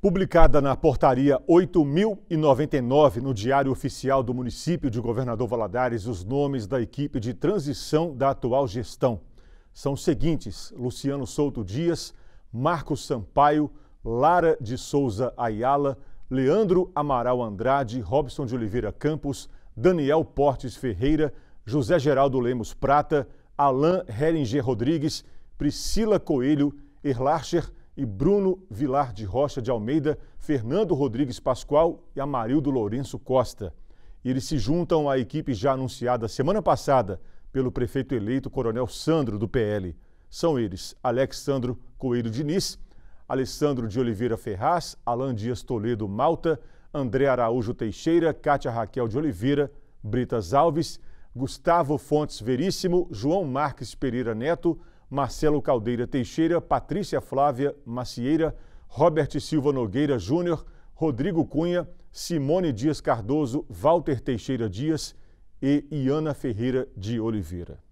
Publicada na portaria 8099 no Diário Oficial do Município de Governador Valadares, os nomes da equipe de transição da atual gestão são os seguintes: Luciano Souto Dias, Marcos Sampaio, Lara de Souza Ayala, Leandro Amaral Andrade, Robson de Oliveira Campos, Daniel Portes Ferreira, José Geraldo Lemos Prata, Alain Heringer Rodrigues, Priscila Coelho, Erlacher e Bruno Vilar de Rocha de Almeida, Fernando Rodrigues Pascoal e Amarildo Lourenço Costa. E eles se juntam à equipe já anunciada semana passada pelo prefeito eleito Coronel Sandro do PL. São eles Alexandro Coelho Diniz, Alessandro de Oliveira Ferraz, Alain Dias Toledo Malta, André Araújo Teixeira, Cátia Raquel de Oliveira, Britas Alves, Gustavo Fontes Veríssimo, João Marques Pereira Neto, Marcelo Caldeira Teixeira, Patrícia Flávia Macieira, Robert Silva Nogueira Júnior, Rodrigo Cunha, Simone Dias Cardoso, Walter Teixeira Dias e Iana Ferreira de Oliveira.